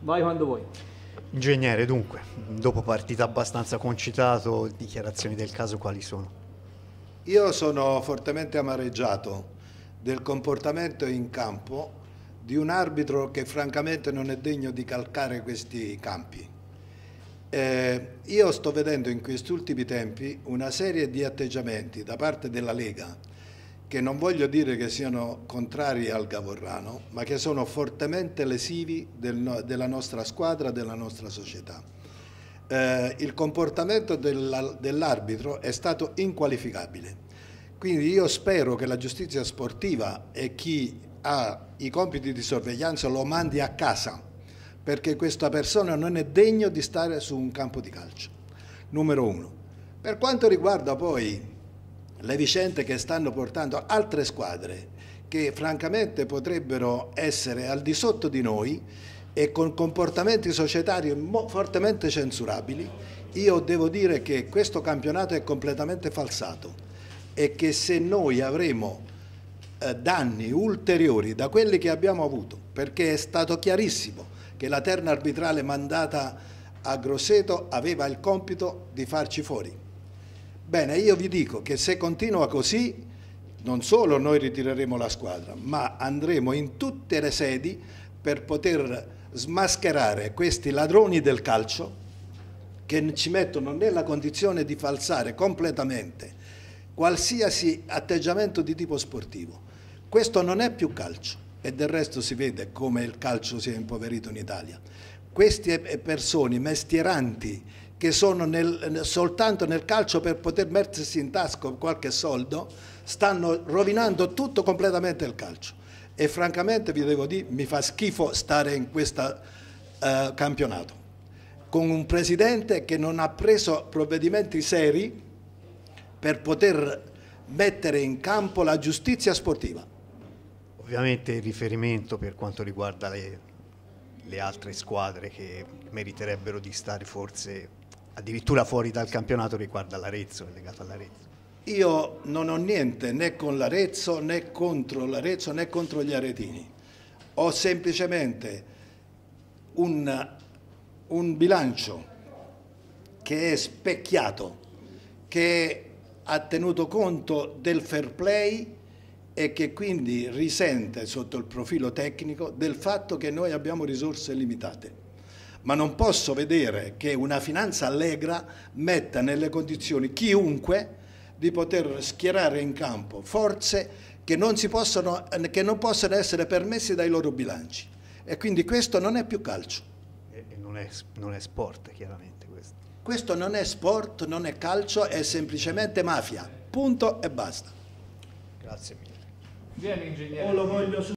vai quando vuoi. Ingegnere, dunque, dopo partita abbastanza concitato, dichiarazioni del caso quali sono? Io sono fortemente amareggiato del comportamento in campo di un arbitro che francamente non è degno di calcare questi campi. Eh, io sto vedendo in questi ultimi tempi una serie di atteggiamenti da parte della Lega che non voglio dire che siano contrari al Gavorrano, ma che sono fortemente lesivi del, della nostra squadra, della nostra società. Eh, il comportamento dell'arbitro è stato inqualificabile. Quindi io spero che la giustizia sportiva e chi ha i compiti di sorveglianza lo mandi a casa, perché questa persona non è degno di stare su un campo di calcio. Numero uno. Per quanto riguarda poi le vicende che stanno portando altre squadre che francamente potrebbero essere al di sotto di noi e con comportamenti societari fortemente censurabili, io devo dire che questo campionato è completamente falsato e che se noi avremo eh, danni ulteriori da quelli che abbiamo avuto, perché è stato chiarissimo che la terna arbitrale mandata a Grosseto aveva il compito di farci fuori, Bene, io vi dico che se continua così, non solo noi ritireremo la squadra, ma andremo in tutte le sedi per poter smascherare questi ladroni del calcio che ci mettono nella condizione di falsare completamente qualsiasi atteggiamento di tipo sportivo. Questo non è più calcio e del resto si vede come il calcio si è impoverito in Italia. Queste persone mestieranti che sono nel, soltanto nel calcio per poter mettersi in tasca qualche soldo, stanno rovinando tutto completamente il calcio. E francamente vi devo dire, mi fa schifo stare in questo eh, campionato, con un presidente che non ha preso provvedimenti seri per poter mettere in campo la giustizia sportiva. Ovviamente il riferimento per quanto riguarda le, le altre squadre che meriterebbero di stare forse addirittura fuori dal campionato riguarda l'Arezzo, è legato all'Arezzo. Io non ho niente né con l'Arezzo né contro l'Arezzo né contro gli aretini. Ho semplicemente un, un bilancio che è specchiato, che ha tenuto conto del fair play e che quindi risente sotto il profilo tecnico del fatto che noi abbiamo risorse limitate ma non posso vedere che una finanza allegra metta nelle condizioni chiunque di poter schierare in campo forze che non, possono, che non possono essere permesse dai loro bilanci. E quindi questo non è più calcio. E non è, non è sport, chiaramente questo. Questo non è sport, non è calcio, è semplicemente mafia. Punto e basta. Grazie mille. Vieni, ingegnere.